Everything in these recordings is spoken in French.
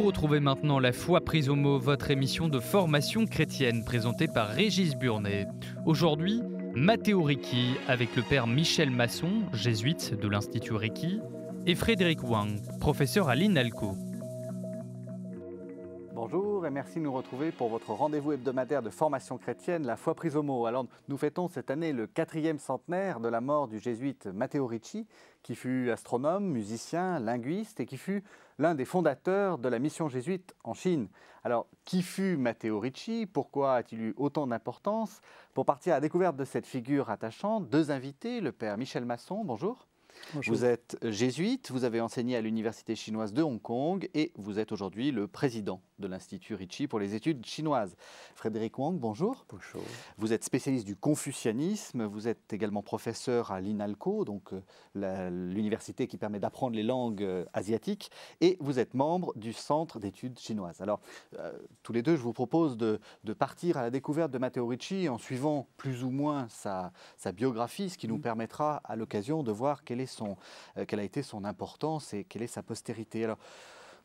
vous retrouvez maintenant La foi prise au mot, votre émission de formation chrétienne présentée par Régis Burnet. Aujourd'hui, Matteo Ricci avec le père Michel Masson, jésuite de l'Institut Ricci, et Frédéric Wang, professeur à l'INALCO. Bonjour et merci de nous retrouver pour votre rendez-vous hebdomadaire de formation chrétienne, la foi prise au mot. Alors, nous fêtons cette année le quatrième centenaire de la mort du jésuite Matteo Ricci, qui fut astronome, musicien, linguiste et qui fut l'un des fondateurs de la mission jésuite en Chine. Alors, qui fut Matteo Ricci Pourquoi a-t-il eu autant d'importance Pour partir à la découverte de cette figure attachante, deux invités, le père Michel Masson, bonjour. bonjour. Vous êtes jésuite, vous avez enseigné à l'université chinoise de Hong Kong et vous êtes aujourd'hui le président de l'Institut Ricci pour les études chinoises. Frédéric Wang, bonjour. Vous êtes spécialiste du confucianisme, vous êtes également professeur à l'INALCO, donc euh, l'université qui permet d'apprendre les langues euh, asiatiques, et vous êtes membre du Centre d'études chinoises. Alors, euh, tous les deux, je vous propose de, partir à la découverte de Matteo Ricci en suivant plus ou moins sa, biographie, ce qui nous mm. permettra à l'occasion de voir quelle, quelle a été son importance et quelle est sa postérité. Alors,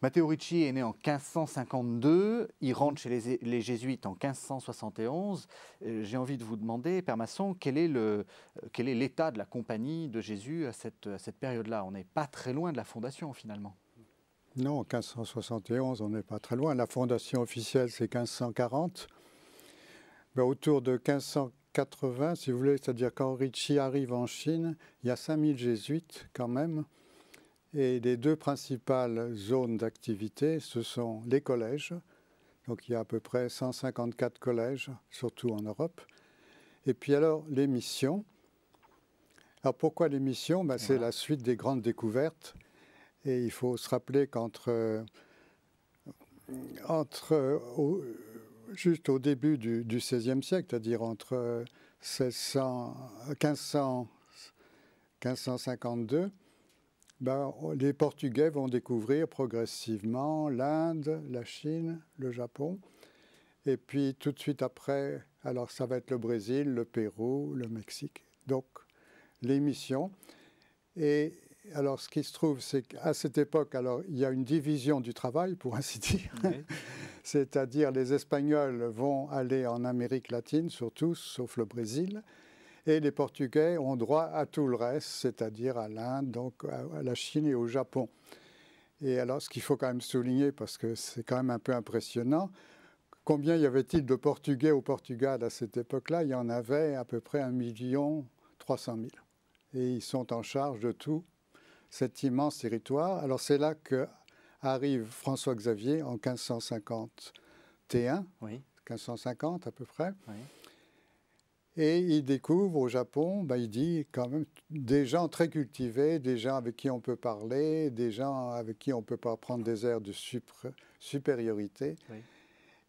Matteo Ricci est né en 1552, il rentre chez les, jésuites en 1571. Euh, j'ai envie de vous demander, Père Masson, euh, quel est l'état de la compagnie de Jésus à cette, période-là On n'est pas très loin de la fondation finalement. Non, 1571, on n'est pas très loin. La fondation officielle, c'est 1540. Ben, autour de 1580, si vous voulez, c'est-à-dire quand Ricci arrive en Chine, il y a 5000 jésuites quand même. Et les deux principales zones d'activité, ce sont les collèges. Donc il y a à peu près 154 collèges, surtout en Europe. Et puis alors les missions. Alors pourquoi les missions ben, C'est la suite des grandes découvertes. Et il faut se rappeler qu'entre entre, juste au début du, XVIe siècle, c'est-à-dire entre 1500, 1552 ben, les Portugais vont découvrir progressivement l'Inde, la Chine, le Japon. Et puis tout de suite après, alors ça va être le Brésil, le Pérou, le Mexique. Donc les missions. Et alors ce qui se trouve, c'est qu'à cette époque, il y a une division du travail, pour ainsi dire. C'est-à-dire les Espagnols vont aller en Amérique latine, surtout, sauf le Brésil. Et les Portugais ont droit à tout le reste, c'est-à-dire à, l'Inde, donc à, la Chine et au Japon. Et alors, ce qu'il faut quand même souligner, parce que c'est quand même un peu impressionnant, combien y avait-il de Portugais au Portugal à cette époque-là Il y en avait à peu près 1 million 300 000. Et ils sont en charge de tout cet immense territoire. Alors c'est là que arrive François Xavier en 1551, 1550 à peu près, et il découvre au Japon, ben, il dit quand même des gens très cultivés, des gens avec qui on peut parler, des gens avec qui on peut pas prendre des airs de supériorité.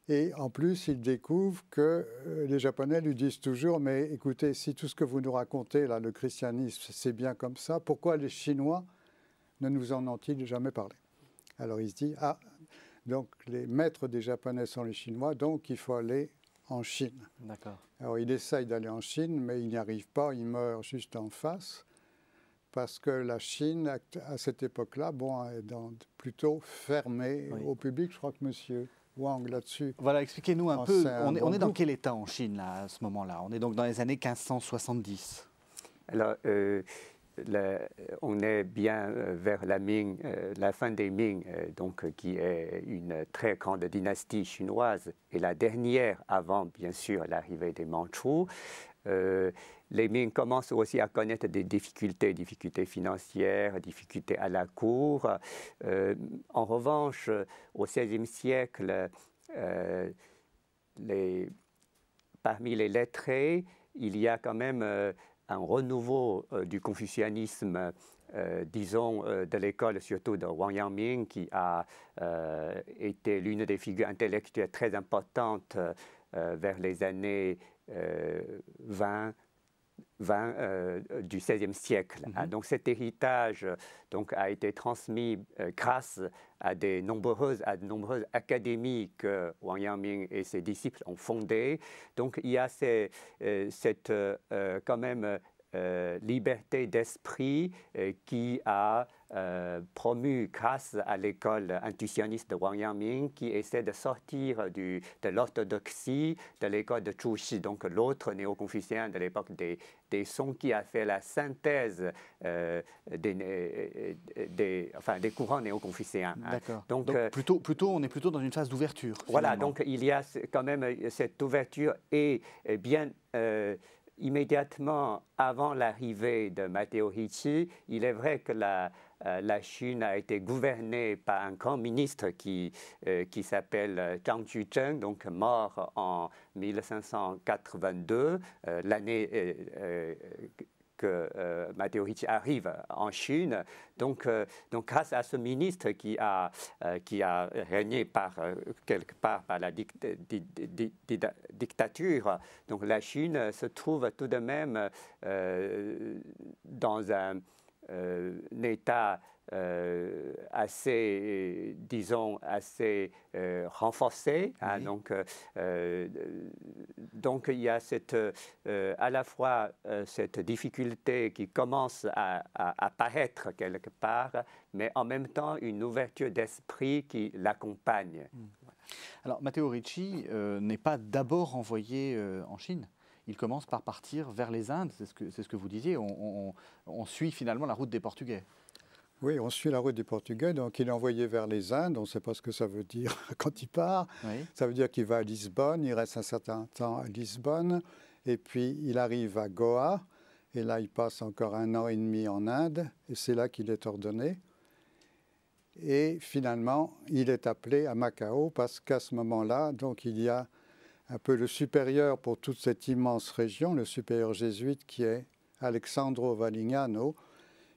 Et en plus, il découvre que euh, les Japonais lui disent toujours, mais écoutez, si tout ce que vous nous racontez, là, le christianisme, c'est bien comme ça, pourquoi les Chinois ne nous en ont-ils jamais parlé Alors il se dit, ah, donc les maîtres des Japonais sont les Chinois, donc il faut aller en Chine. D'accord. Alors il essaye d'aller en Chine, mais il n'y arrive pas, il meurt juste en face, parce que la Chine, à cette époque-là, bon, est plutôt fermée au public. Je crois que monsieur Wang là-dessus. Voilà, expliquez-nous un peu, on, est, on est dans quel état en Chine là, à ce moment-là On est donc dans les années 1570. Alors, euh, on est bien euh, vers euh, la fin des Ming, euh, donc qui est une très grande dynastie chinoise et la dernière avant, bien sûr, l'arrivée des Manchus. les Ming commencent aussi à connaître des difficultés, difficultés financières, difficultés à la cour. en revanche, au XVIe siècle, parmi les lettrés, il y a quand même un renouveau euh, du confucianisme, euh, disons, euh, de l'école, surtout de Wang Yangming, qui a été l'une des figures intellectuelles très importantes vers les années 20, 20, euh, du XVIe siècle. Mm-hmm. Ah, donc cet héritage euh, donc, a été transmis euh, grâce à, des nombreuses, à de nombreuses académies que Wang Yangming et ses disciples ont fondées. Donc il y a ces, euh, cette, quand même euh, liberté d'esprit euh, qui a euh, promu grâce à l'école intuitionniste de Wang Yangming qui essaie de sortir du, de l'orthodoxie de l'école de Xi, donc l'autre néo-confucien de l'époque des, des Song qui a fait la synthèse des, des, enfin, des courants néo hein. Donc, plutôt, plutôt, on est plutôt dans une phase d'ouverture. Voilà, donc il y a quand même cette ouverture et bien immédiatement avant l'arrivée de Matteo Ricci, il est vrai que la, euh, la Chine a été gouvernée par un grand ministre qui, euh, qui s'appelle Zhang Juzheng, donc mort en 1582, euh, l'année que euh, Matteo Ricci arrive en Chine. Donc, euh, donc grâce à ce ministre qui a, euh, qui a régné par, euh, quelque part par la dictature, donc la Chine se trouve tout de même dans un, un état euh, assez, disons, assez euh, renforcée. Hein, donc, euh, donc, il y a cette, à la fois cette difficulté qui commence à, apparaître quelque part, mais en même temps une ouverture d'esprit qui l'accompagne. Hmm. Alors, Matteo Ricci n'est pas d'abord envoyé en Chine il commence par partir vers les Indes, c'est ce que, vous disiez. on, suit finalement la route des Portugais. Oui, on suit la route du Portugais, donc il est envoyé vers les Indes, on ne sait pas ce que ça veut dire quand il part. Ça veut dire qu'il va à Lisbonne, il reste un certain temps à Lisbonne, et puis il arrive à Goa, et là il passe encore un an et demi en Inde, et c'est là qu'il est ordonné. Et finalement, il est appelé à Macao parce qu'à ce moment-là, donc il y a un peu le supérieur pour toute cette immense région, le supérieur jésuite qui est Alexandro Valignano,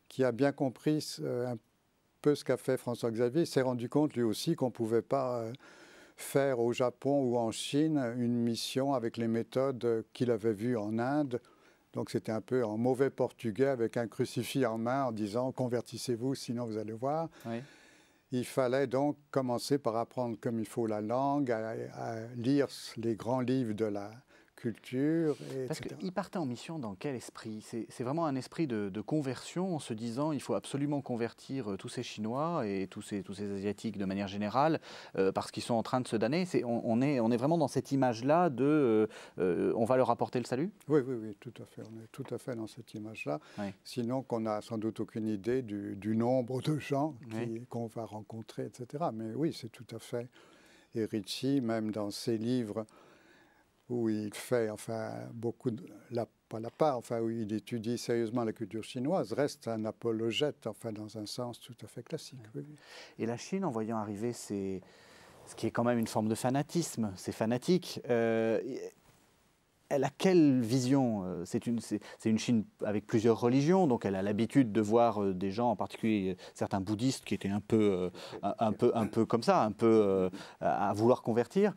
qui a bien compris euh, un peu ce qu'a fait François-Xavier, s'est rendu compte lui aussi qu'on ne pouvait pas euh, faire au Japon ou en Chine une mission avec les méthodes euh, qu'il avait vues en Inde. Donc c'était un peu en mauvais portugais avec un crucifix en main en disant convertissez-vous sinon vous allez voir. Il fallait donc commencer par apprendre comme il faut la langue, à lire les grands livres de la, culture, Parce qu'ils partaient en mission dans quel esprit C'est vraiment un esprit de, conversion en se disant il faut absolument convertir euh, tous ces Chinois et tous ces, tous ces Asiatiques de manière générale euh, parce qu'ils sont en train de se damner. on, est, on est vraiment dans cette image-là de euh, on va leur apporter le salut Oui, oui, oui, tout à fait. On est tout à fait dans cette image-là. Sinon qu'on n'a sans doute aucune idée du, nombre de gens qu'on va rencontrer, etc. Mais oui, c'est tout à fait. Et Ritchie, même dans ses livres, où il fait, enfin, beaucoup, de, la, pas la part, enfin, où il étudie sérieusement la culture chinoise, reste un apologète, enfin, dans un sens tout à fait classique. Et la Chine, en voyant arriver c'est ce qui est quand même une forme de fanatisme, c'est fanatique, euh, elle a quelle vision euh, C'est une, une, Chine avec plusieurs religions, donc elle a l'habitude de voir euh, des gens, en particulier certains bouddhistes qui étaient un peu, un, peu, un peu comme ça, un peu à vouloir convertir.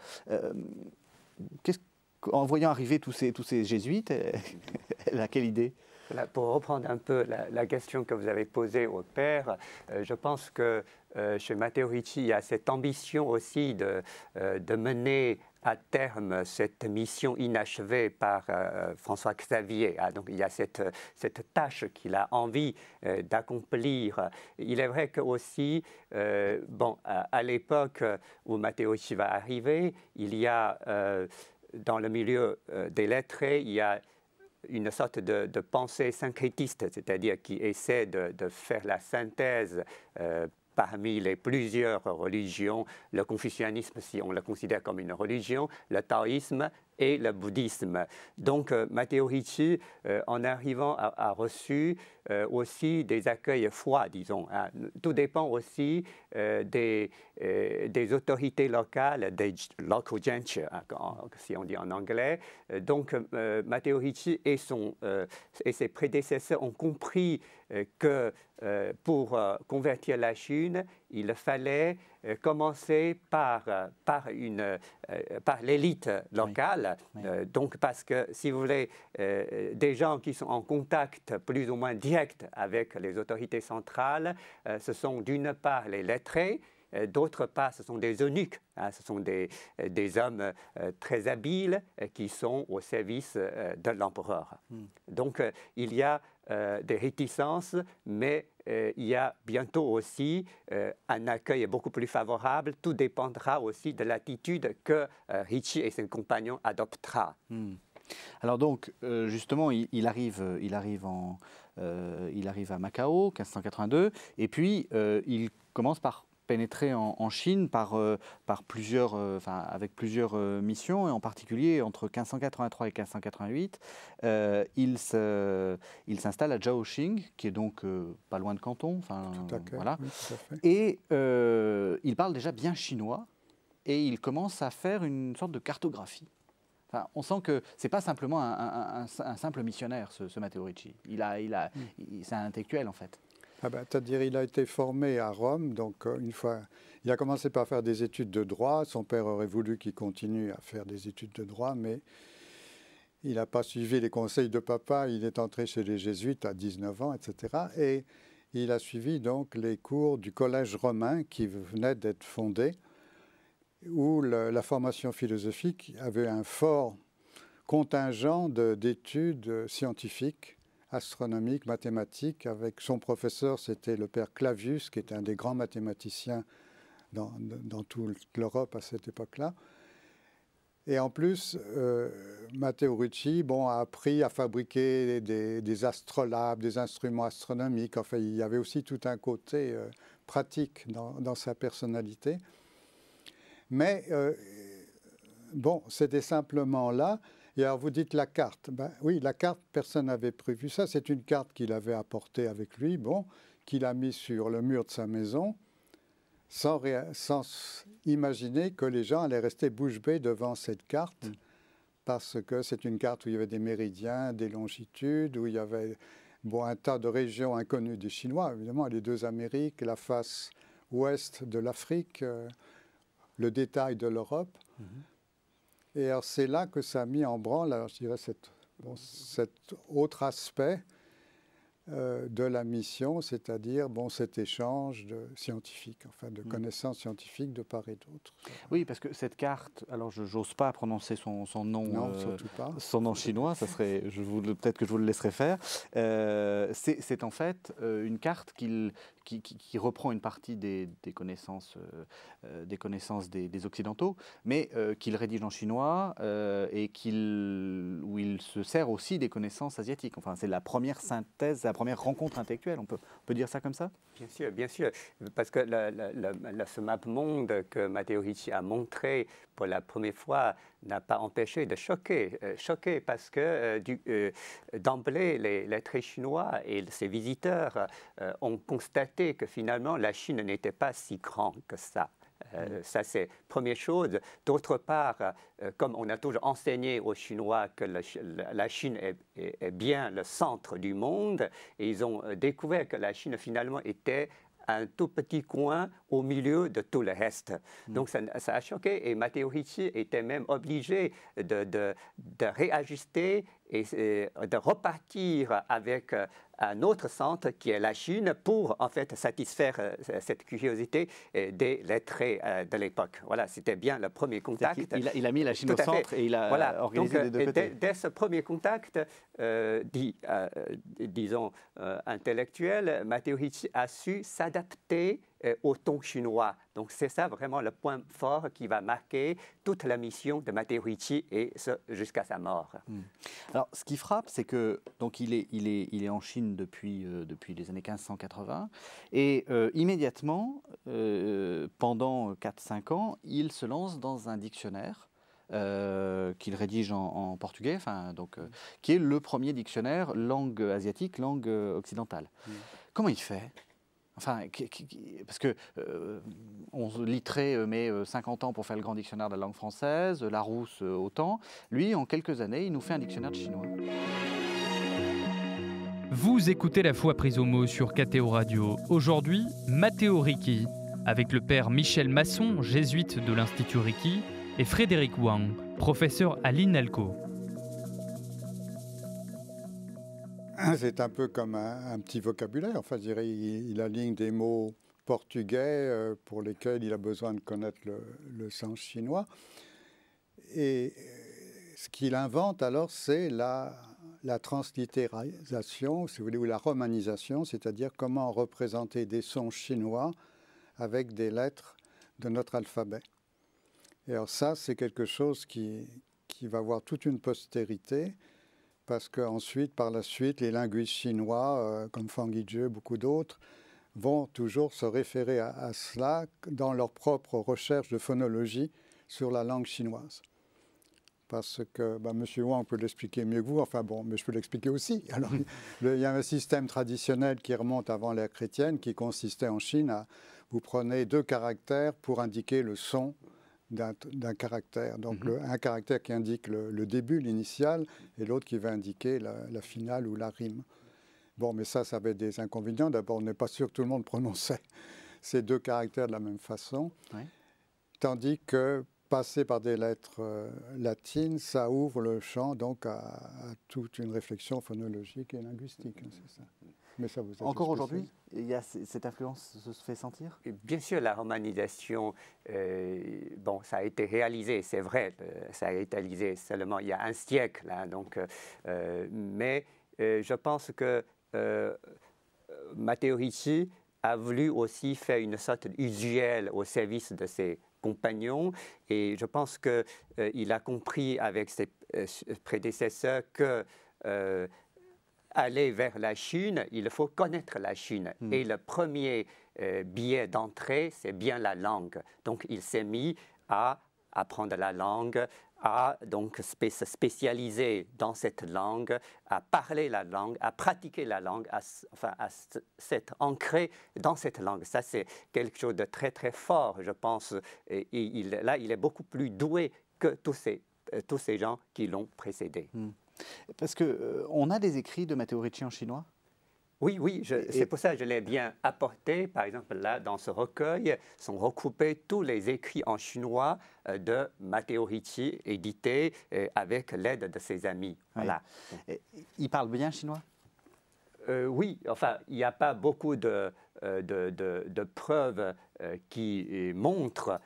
Qu'est-ce en voyant arriver tous ces, tous ces jésuites, euh, elle quelle idée pour reprendre un peu la, question que vous avez posée au père, euh, je pense que euh, chez Matteo Ricci, il y a cette ambition aussi de, de mener à terme cette mission inachevée par François Xavier. Ah, donc il y a cette, cette tâche qu'il a envie d'accomplir. Il est vrai que aussi, bon, à, l'époque où Matteo va arriver, il y a dans le milieu euh, des lettres, il y a une sorte de, pensée syncrétiste, c'est-à-dire qui essaie de, faire la synthèse euh, parmi les plusieurs religions, le confucianisme, si on le considère comme une religion, le taoïsme et le bouddhisme. Donc, euh, Matteo Ricci, en arrivant, a reçu euh, aussi des accueils froids, disons. Hein. Tout dépend aussi euh, des, euh, des, autorités locales, des local gentry, hein, si on dit en anglais. Donc, Matteo Ricci et, son, et ses prédécesseurs ont compris que pour convertir la Chine, il fallait commencer par, par, une, par l'élite locale. donc, parce que, si vous voulez, des gens qui sont en contact plus ou moins direct avec les autorités centrales, euh, ce sont d'une part les lettrés, euh, D'autre part, ce sont des eunuques, hein, ce sont des, euh, hommes très habiles qui sont au service de l'empereur. Hmm. Donc il y a des réticences, mais il y a bientôt aussi un accueil beaucoup plus favorable. Tout dépendra aussi de l'attitude que Ricci et ses compagnons adoptera. Hmm. Alors donc, justement, il, arrive, il arrive en, euh, il arrive à Macao, 1582, et puis euh, il commence par pénétrer en, Chine par, euh, par plusieurs, avec plusieurs missions, et en particulier entre 1583 et 1588, il, il s'installe à Zhaoxing, qui est donc pas loin de Canton. voilà. et il parle déjà bien chinois, et il commence à faire une sorte de cartographie on sent que ce n'est pas simplement un, simple missionnaire, ce, ce Matteo Ricci. Il a, mm. c'est un intellectuel en fait. Ah bah, C'est-à-dire, il a été formé à Rome, donc euh, une fois, il a commencé par faire des études de droit. Son père aurait voulu qu'il continue à faire des études de droit, mais il n'a pas suivi les conseils de papa. Il est entré chez les jésuites à 19 ans, etc. Et il a suivi donc les cours du collège romain qui venait d'être fondé où la formation philosophique avait un fort contingent d'études scientifiques, astronomiques, mathématiques. Avec son professeur, c'était le père Clavius, qui était un des grands mathématiciens dans, toute l'Europe à cette époque-là. Et en plus, euh, Matteo Ricci bon, a appris à fabriquer des, astrolabes, des instruments astronomiques. Enfin, il y avait aussi tout un côté euh, pratique dans sa personnalité. Mais euh, bon, c'était simplement là. Et alors vous dites la carte. Ben, oui, la carte, personne n'avait prévu ça. C'est une carte qu'il avait apportée avec lui, bon, qu'il a mise sur le mur de sa maison, sans, imaginer que les gens allaient rester bouche bée devant cette carte, mm. parce que c'est une carte où il y avait des méridiens, des longitudes, où il y avait un tas de régions inconnues des Chinois, évidemment, les deux Amériques, la face ouest de l'Afrique. Euh, le détail de l'Europe. Mhm. Et alors c'est là que ça a mis en branle, alors, je dirais, cet autre aspect euh, de la mission, c'est-à-dire bon, cet échange de scientifique, enfin de mhm. connaissances scientifiques de part et d'autre. Oui, parce que cette carte, alors je n'ose pas prononcer son, nom, euh, son nom chinois, ça serait, peut-être que je vous le laisserai faire. Euh, c'est en fait une carte qu'il qui, reprend une partie des, connaissances, euh, euh, des, connaissances des, Occidentaux, mais euh, qu'il rédige en chinois et qu'il, où il se sert aussi des connaissances asiatiques. Enfin, c'est la première synthèse, la première rencontre intellectuelle, on peut, on peut dire ça comme ça Bien sûr, bien sûr, parce que la, la, ce map-monde que Matteo Ricci a montré pour la première fois, n'a pas empêché de choquer, euh, choquer parce que euh, euh, d'emblée, les, les très chinois et ses visiteurs ont constaté que finalement, la Chine n'était pas si grande que ça. Mm. ça, c'est première chose. D'autre part, comme on a toujours enseigné aux Chinois que la Chine est, bien le centre du monde, et ils ont découvert que la Chine finalement était un tout petit coin au milieu de tout le reste. Mm. Donc ça, a choqué et Matteo Ricci était même obligé de réajuster et de repartir avec euh, un autre centre qui est la Chine pour en fait satisfaire euh, cette curiosité euh, des lettrés de l'époque. Voilà, c'était bien le premier contact. Il, a, mis la Chine au centre et il a organisé Donc, Dès, ce premier contact, dit, disons intellectuel, Matteo Ricci a su s'adapter euh, au ton chinois. Donc c'est ça vraiment le point fort qui va marquer toute la mission de Matteo Ricci et jusqu'à sa mort. Hmm. Alors ce qui frappe, c'est que donc il est, il est, il est en Chine depuis, euh, depuis les années 1580 et euh, immédiatement, pendant 4-5 ans, il se lance dans un dictionnaire qu'il rédige en, portugais, donc, qui est le premier dictionnaire langue asiatique, langue occidentale. Hmm. Comment il fait parce que euh, on Littré met 50 ans pour faire le grand dictionnaire de la langue française, Larousse euh, autant. Lui, en quelques années, il nous fait un dictionnaire de chinois. Vous écoutez La foi prise au mot sur KTO Radio. Aujourd'hui, Matteo Ricci, avec le père Michel Masson, jésuite de l'Institut Ricci, et Frédéric Wang, professeur à l'INALCO. c'est un peu comme un, petit vocabulaire. Enfin, je dirais, il, aligne des mots portugais euh, pour lesquels il a besoin de connaître le, sens chinois. Et euh, ce qu'il invente alors, c'est la, la si vous voulez, ou la romanisation, c'est-à-dire comment représenter des sons chinois avec des lettres de notre alphabet. Et alors ça, c'est quelque chose qui, qui va avoir toute une postérité parce qu'ensuite, par la suite, les linguistes chinois, euh, comme Fang et beaucoup d'autres, vont toujours se référer à, cela dans leur propre recherche de phonologie sur la langue chinoise. Parce que bah, M. Wang peut l'expliquer mieux que vous, enfin bon, mais je peux l'expliquer aussi. Alors, il y a un système traditionnel qui remonte avant l'ère chrétienne qui consistait en Chine à vous prenez deux caractères pour indiquer le son d'un caractère. Donc mhm. un caractère qui indique le, début, l'initial, et l'autre qui va indiquer la, finale ou la rime. Bon, mais ça, ça avait des inconvénients. D'abord, on n'est pas sûr que tout le monde prononçait ces deux caractères de la même façon. Tandis que passer par des lettres euh, latines, ça ouvre le champ donc à, toute une réflexion phonologique et linguistique. Hein, c'est ça. Encore aujourd'hui, il y a cette influence se fait sentir Bien sûr, la romanisation, euh, bon, ça a été réalisé, c'est vrai, euh, ça a été réalisé seulement il y a un siècle, là, hein, donc, euh, mais je pense que Matteo Ricci a voulu aussi faire une sorte d'usuel au service de ses compagnons. Et je pense qu'il il a compris avec ses prédécesseurs que aller vers la Chine, il faut connaître la Chine. Hmm. Et le premier euh, billet d'entrée, c'est bien la langue. Donc il s'est mis à apprendre la langue, à donc se spécialiser dans cette langue, à parler la langue, à pratiquer la langue, à, enfin, à s'être ancré dans cette langue. Ça, c'est quelque chose de très, très fort, je pense. Et là, il est beaucoup plus doué que tous ces, euh, gens qui l'ont précédé. Hmm. Parce qu'on euh, on a des écrits de Matteo Ricci en chinois oui, oui, c'est pour ça que je l'ai bien apporté. Par exemple, là, dans ce recueil, sont recoupés tous les écrits en chinois euh, de Matteo Ricci, édités euh, avec l'aide de ses amis. Voilà. il parle bien chinois Oui, enfin, il n'y a pas beaucoup de, de, de, de preuves qui montrent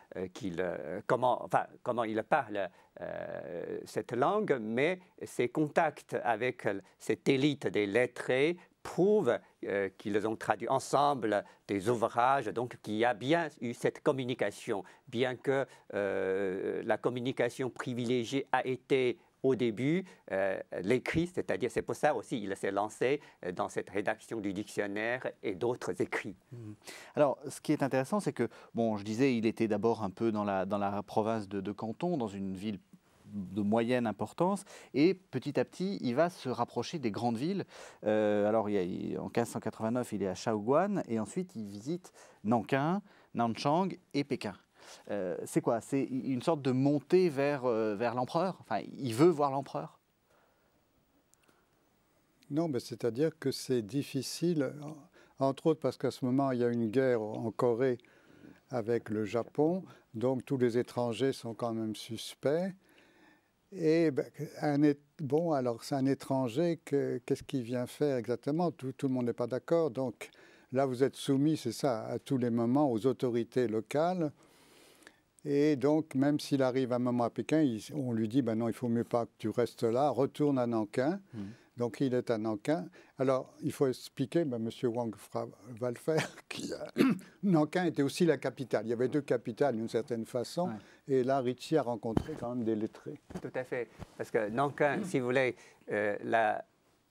comment, enfin, comment il parle euh, cette langue, mais ses contacts avec euh, cette élite des lettrés prouvent euh, qu'ils ont traduit ensemble des ouvrages, donc qu'il y a bien eu cette communication, bien que la communication privilégiée a été au début euh, l'écrit, c'est-à-dire c'est pour ça aussi il s'est lancé euh, dans cette rédaction du dictionnaire et d'autres écrits. Mmh. Alors ce qui est intéressant c'est que, bon je disais il était d'abord un peu dans la, dans la province de, Canton, dans une ville de moyenne importance et petit à petit il va se rapprocher des grandes villes. Euh, alors il en 1589 il est à Shaoguan et ensuite il visite Nankin, Nanchang et Pékin. Euh, c'est quoi C'est une sorte de montée euh, vers, l'empereur Enfin, il veut voir l'empereur Non, mais c'est-à-dire que c'est difficile, entre autres parce qu'à ce moment, il y a une guerre en Corée avec le Japon, donc tous les étrangers sont quand même suspects. Et ben, bon, alors c'est un étranger, qu'est-ce qu'il vient faire exactement tout, le monde n'est pas d'accord. Donc là, vous êtes soumis, c'est ça, à tous les moments, aux autorités locales. Et donc, même s'il arrive à un moment à Pékin, on lui dit, ben non, il faut mieux pas que tu restes là, retourne à Nankin. Mmh. Donc, il est à Nankin. Alors, il faut expliquer, ben, M. Wang va le faire, qui, Nankin était aussi la capitale. Il y avait deux capitales d'une certaine façon. Et là, Ritchie a rencontré quand même des lettrés. Tout à fait. Parce que Nankin, si vous voulez, euh, la,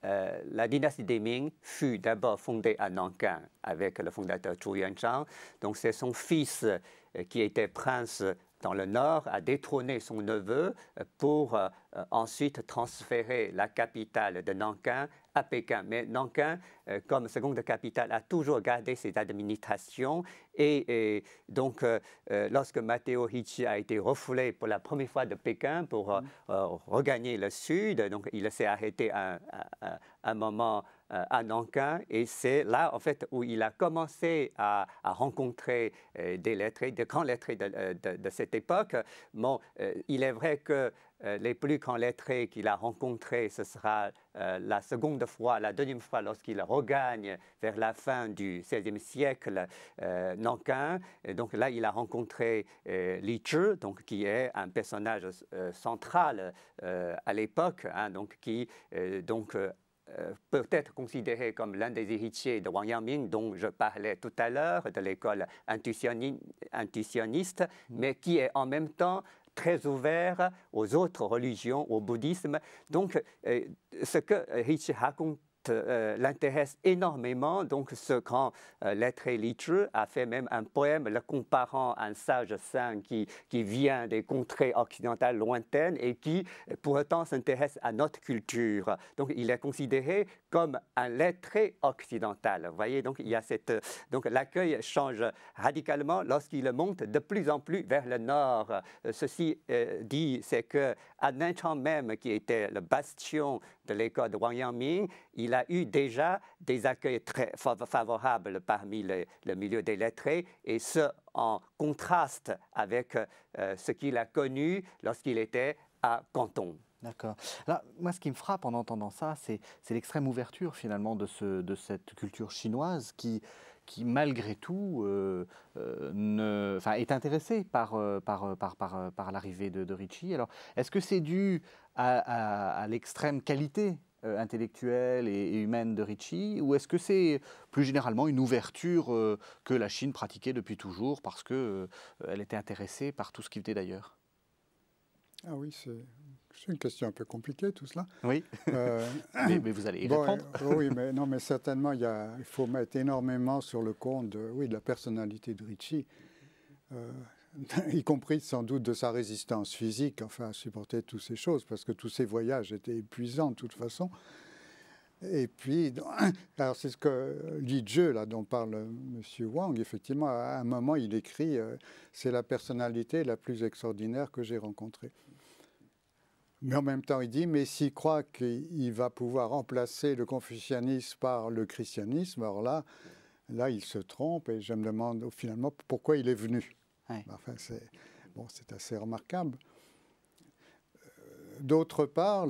euh, la dynastie des Ming fut d'abord fondée à Nankin avec le fondateur Zhu Yuanzhang. Donc, c'est son fils euh, qui était prince dans le nord, a détrôné son neveu euh, pour euh, ensuite transférer la capitale de Nankin à Pékin. Mais Nankin, comme seconde capitale, a toujours gardé ses administrations. Et, donc, lorsque Matteo Ricci a été refoulé pour la première fois de Pékin pour mm. regagner le sud, donc il s'est arrêté à, à, un moment euh, à Nankin et c'est là en fait où il a commencé à, rencontrer euh, des lettrés, des grands lettrés euh, de, de, cette époque. Bon, il est vrai que les plus grands lettrés qu'il a rencontrés, ce sera la seconde fois, la deuxième fois lorsqu'il regagne vers la fin du 16e siècle Nankin. Et donc là, il a rencontré Li Chu, donc qui est un personnage central à l'époque, hein, donc qui donc euh, peut être considéré comme l'un des héritiers de Wang Yangming, dont je parlais tout à l'heure, de l'école intuitionniste, mm. mais qui est en même temps très ouvert aux autres religions, au bouddhisme. Donc, euh, ce que Rich raconte euh, l'intéresse énormément. Donc, ce grand euh, lettré littre a fait même un poème le comparant à un sage saint qui, qui vient des contrées occidentales lointaines et qui, pour autant, s'intéresse à notre culture. Donc, il est considéré comme un lettré occidental. Vous voyez, donc, il y a cette. Donc, l'accueil change radicalement lorsqu'il monte de plus en plus vers le nord. Euh, ceci dit, c'est que à même, qui était le bastion de l'école de Yangming, il a eu déjà des accueils très favorables parmi le, milieu des lettrés, et ce en contraste avec euh, ce qu'il a connu lorsqu'il était à Canton. D'accord. moi, ce qui me frappe en entendant ça, c'est l'extrême ouverture finalement de cette culture chinoise qui, qui malgré tout euh, euh, est intéressé par, euh, par, par, l'arrivée de, de, Ritchie. Alors, est-ce que c'est dû à, l'extrême qualité intellectuelle et, humaine de Ritchie Ou est-ce que c'est plus généralement une ouverture que la Chine pratiquait depuis toujours parce qu'elle était intéressée par tout ce qui venait d'ailleurs Ah oui, c'est c'est une question un peu compliquée, tout cela. Oui, euh, mais, vous allez y répondre. Euh, oh oui, mais, non, mais certainement, il, il, faut mettre énormément sur le compte de, oui, de la personnalité de Ritchie, euh, y compris sans doute de sa résistance physique, enfin, à supporter toutes ces choses, parce que tous ces voyages étaient épuisants de toute façon. Et puis, alors c'est ce que Li Dieu, là, dont parle M. Wang, effectivement, à un moment, il écrit C'est la personnalité la plus extraordinaire que j'ai rencontrée. Mais en même temps, il dit, mais s'il croit qu'il va pouvoir remplacer le confucianisme par le christianisme, alors là, là, il se trompe et je me demande finalement pourquoi il est venu. Enfin, c'est bon, assez remarquable. Euh, d'autre part,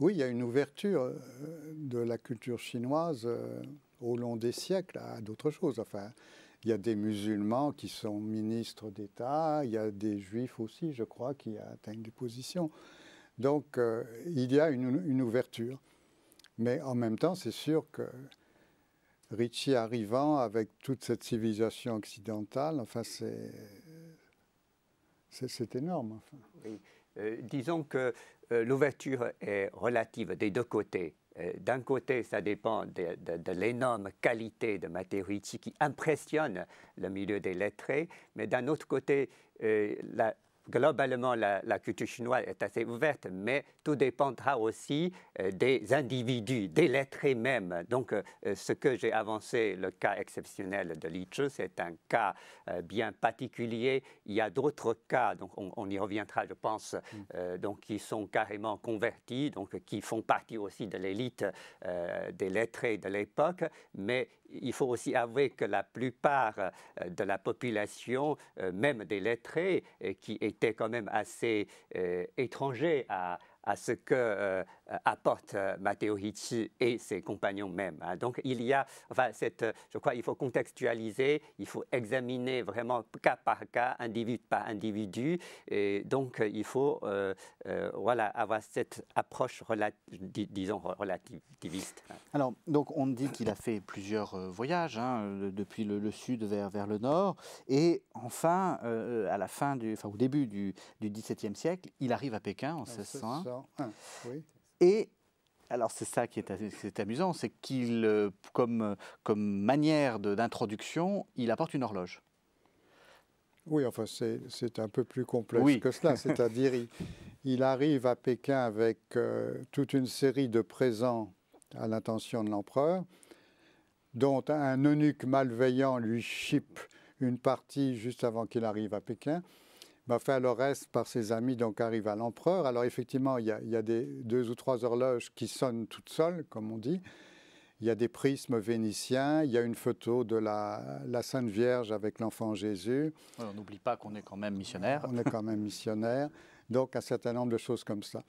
oui, il y a une ouverture euh, de la culture chinoise euh, au long des siècles à d'autres choses. Enfin, il y a des musulmans qui sont ministres d'État, il y a des juifs aussi, je crois, qui atteignent des positions. Donc euh, il y a une, ouverture. Mais en même temps, c'est sûr que Ritchie arrivant avec toute cette civilisation occidentale, enfin c'est, énorme. Euh, disons que euh, l'ouverture est relative des deux côtés. Euh, d'un côté, ça dépend de, l'énorme qualité de Ricci qui impressionne le milieu des lettrés, mais d'un autre côté, euh, la, globalement, la, culture chinoise est assez ouverte, mais tout dépendra aussi euh, des individus, des lettrés même. Donc, euh, euh, ce que j'ai avancé, le cas exceptionnel de Li c'est un cas bien particulier. Il y a d'autres cas, donc on, y reviendra, je pense, mm. donc qui sont carrément convertis, donc qui font partie aussi de l'élite des lettrés de l'époque, mais il faut aussi avouer que la plupart euh, de la population, euh, même des lettrés, euh, qui étaient quand même assez étrangers à à ce que euh, euh, apporte euh, Matteo Ricci et ses compagnons même. Hein. Donc il y a, enfin, cette, je crois, il faut contextualiser, il faut examiner vraiment cas par cas, individu par individu, et donc il faut, voilà, avoir cette approche, disons, relativiste. Hein. Alors, donc on dit qu'il a fait plusieurs voyages, hein, depuis le, sud vers, vers le nord, et enfin, à la fin du, enfin, au début du, du XVIIe siècle, il arrive à Pékin en 1601. Ah, Et alors c'est ça qui est, amusant, c'est qu'il, euh, comme, comme manière d'introduction, il apporte une horloge. Oui, enfin c'est un peu plus complexe que cela, c'est-à-dire il, arrive à Pékin avec euh, toute une série de présents à l'intention de l'empereur, dont un eunuque malveillant lui chip une partie juste avant qu'il arrive à Pékin. Bah, fait le reste, par ses amis, donc arrive à l'empereur. Alors effectivement, il y a, il y a des, deux ou trois horloges qui sonnent toutes seules, comme on dit. Il y a des prismes vénitiens, il y a une photo de la, la Sainte Vierge avec l'enfant Jésus. on n'oublie pas qu'on est quand même missionnaire. On est quand même missionnaire. Donc un certain nombre de choses comme ça.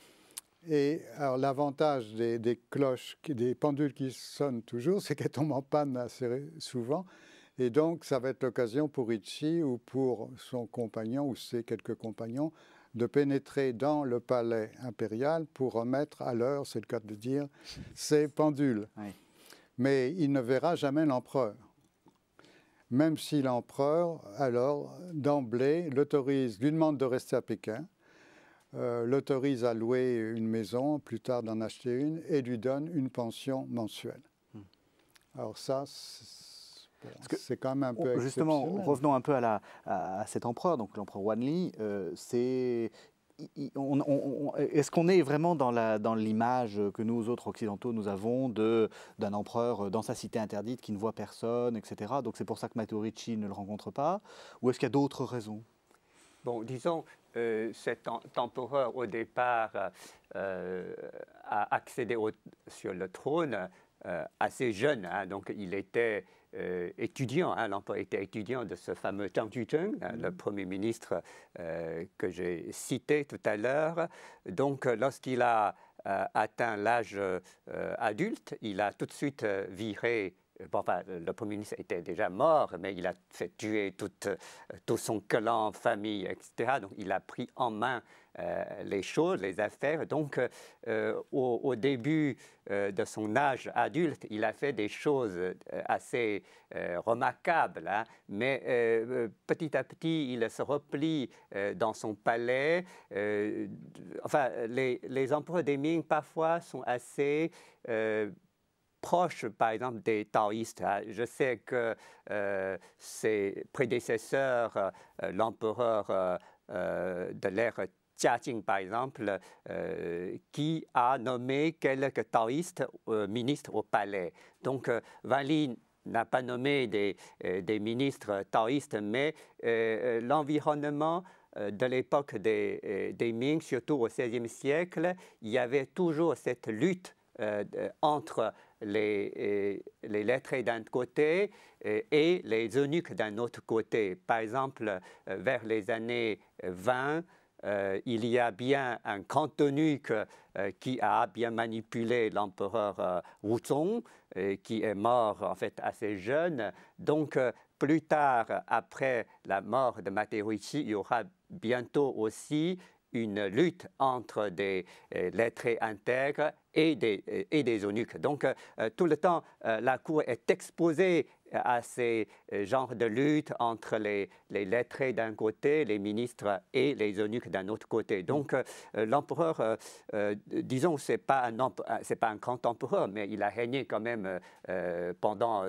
Et alors l'avantage des, des, cloches, des pendules qui sonnent toujours, c'est qu'elles tombent en panne assez souvent. Et donc, ça va être l'occasion pour Ritchie ou pour son compagnon ou ses quelques compagnons de pénétrer dans le palais impérial pour remettre à l'heure, c'est le cas de dire, ses pendules. Mais il ne verra jamais l'empereur. Même si l'empereur, alors, d'emblée, l'autorise, lui demande de rester à Pékin, euh, l'autorise à louer une maison, plus tard d'en acheter une, et lui donne une pension mensuelle. Hmm. Alors ça, c'est quand même un peu Justement, revenons un peu à, cet empereur, donc l'empereur Wanli. Euh, c'est est-ce qu'on est vraiment dans, l'image que nous autres occidentaux nous avons d'un empereur dans sa cité interdite qui ne voit personne, etc. Donc c'est pour ça que Matteo Ricci ne le rencontre pas. Ou est-ce qu'il y a d'autres raisons Bon, disons, euh, cet empereur au départ euh, a accédé sur le trône assez jeune, hein, donc il était euh, étudiant, hein, l'emploi était étudiant de ce fameux Tang Jiteng, hein, le mm. Premier ministre euh, que j'ai cité tout à l'heure. Donc, euh, lorsqu'il a atteint l'âge adulte, il a tout de suite viré le Premier ministre était déjà mort, mais il a fait tuer toute, euh, tout son clan, famille, etc. Donc, il a pris en main euh, les choses, les affaires. Donc, euh, au, début de son âge adulte, il a fait des choses assez remarquables. Hein. mais petit à petit, il se replie dans son palais. enfin, les, les empereurs des Ming, parfois, sont assez proche, par exemple, des taoïstes. Ah, je sais que euh, ses prédécesseurs, euh, l'empereur euh, de l'ère Jiajing, par exemple, qui a nommé quelques taoïstes ministres au palais. Donc, Valli n'a pas nommé des, ministres taoïstes, mais l'environnement de l'époque des, des Ming, surtout au XVIe siècle, il y avait toujours cette lutte entre les, euh, lettrés d'un côté euh, et les eunuques d'un autre côté. Par exemple, euh, vers les années 20, il y a bien un grand eunuque qui a bien manipulé l'empereur Wu Wuzong, qui est mort en fait assez jeune. Donc plus tard, après la mort de Matteo il y aura bientôt aussi une lutte entre des euh, lettrés intègres et des, euh, et des eunuques. Donc, euh, tout le temps, la Cour est exposée à ces euh, genres de lutte entre les, les lettrés d'un côté, les ministres et les eunuques d'un autre côté. Mm. Donc euh, euh, l'empereur, disons, ce n'est pas, un grand empereur, mais il a régné quand même pendant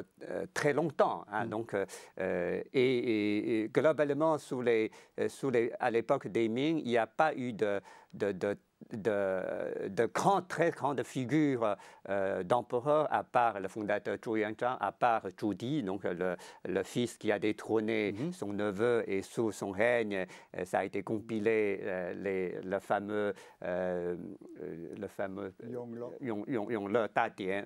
très longtemps. Hein. Mm. donc, et, globalement, sous les, sous les, à l'époque des Ming, il n'y a pas eu de de, de grandes, très grandes figures euh, d'empereurs, à part le fondateur Zhu Yuanzhang, à part Zhu Di, donc euh, le, fils qui a détrôné mm-hmm. son neveu et sous son règne, euh, ça a été compilé les, le fameux le fameux Yongle, Yong,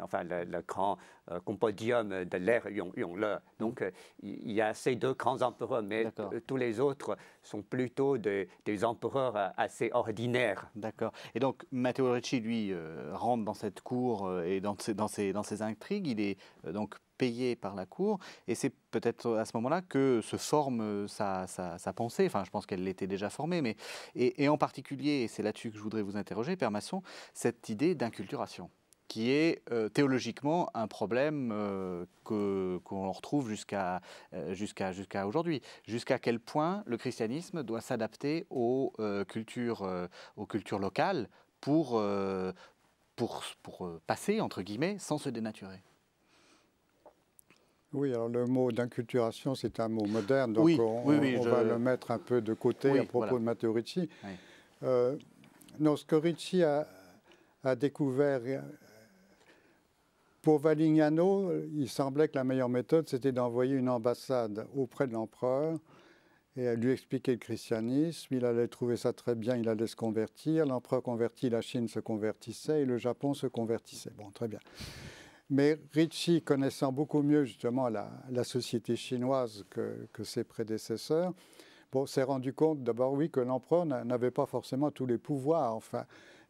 enfin le, grand compodium de l'ère Yongle. Mm-hmm. Donc il y a ces deux grands empereurs, mais tous les autres sont plutôt des, des empereurs assez ordinaires. D'accord. Et donc, Matteo Ricci, lui, euh, rentre dans cette cour euh, et dans ses, intrigues. Il est euh, donc payé par la cour. Et c'est peut-être à ce moment-là que se forme sa, pensée. Enfin, je pense qu'elle l'était déjà formée. Mais, et, en particulier, et c'est là-dessus que je voudrais vous interroger, Père Masson, cette idée d'inculturation qui est euh, théologiquement un problème euh, que, qu'on retrouve jusqu'à, euh, jusqu'à, jusqu'à aujourd'hui. Jusqu'à quel point le christianisme doit s'adapter aux, cultures, aux cultures locales pour, pour, pour passer, entre guillemets, sans se dénaturer oui, alors le mot d'inculturation, c'est un mot moderne, donc on, je... va le mettre un peu de côté à propos de Matteo Ricci. non, ce que Ricci a, a découvert pour Valignano, il semblait que la meilleure méthode, c'était d'envoyer une ambassade auprès de l'empereur et lui expliquer le christianisme. Il allait trouver ça très bien, il allait se convertir. L'empereur convertit, la Chine se convertissait et le Japon se convertissait. Bon, très bien. Mais Ricci, connaissant beaucoup mieux justement la, société chinoise que, ses prédécesseurs, bon, s'est rendu compte d'abord, oui, que l'empereur n'avait pas forcément tous les pouvoirs. Enfin,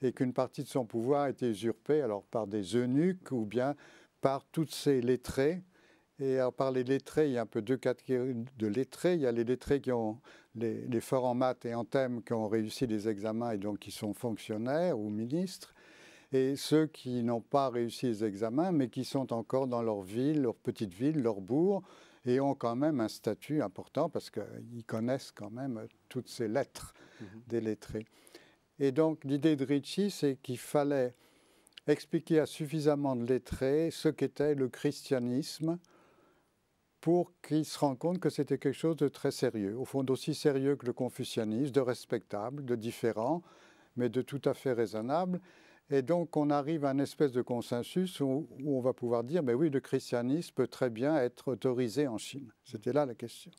et qu'une partie de son pouvoir a été usurpée alors par des eunuques ou bien par toutes ces lettrés. Et par les lettrés, il y a un peu deux catégories de lettrés. Il y a les lettrés qui ont les, les forts en maths et en thèmes qui ont réussi les examens et donc qui sont fonctionnaires ou ministres et ceux qui n'ont pas réussi les examens, mais qui sont encore dans leur ville, leur petite ville, leur bourg, et ont quand même un statut important parce qu'ils connaissent quand même toutes ces lettres mhm. des lettrés. Et donc l'idée de Ricci, c'est qu'il fallait expliquer à suffisamment de lettrés ce qu'était le christianisme pour qu'ils se rendent compte que c'était quelque chose de très sérieux, au fond aussi sérieux que le confucianisme, de respectable, de différent, mais de tout à fait raisonnable. Et donc on arrive à une espèce de consensus où, où on va pouvoir dire, mais oui, le christianisme peut très bien être autorisé en Chine. C'était là la question.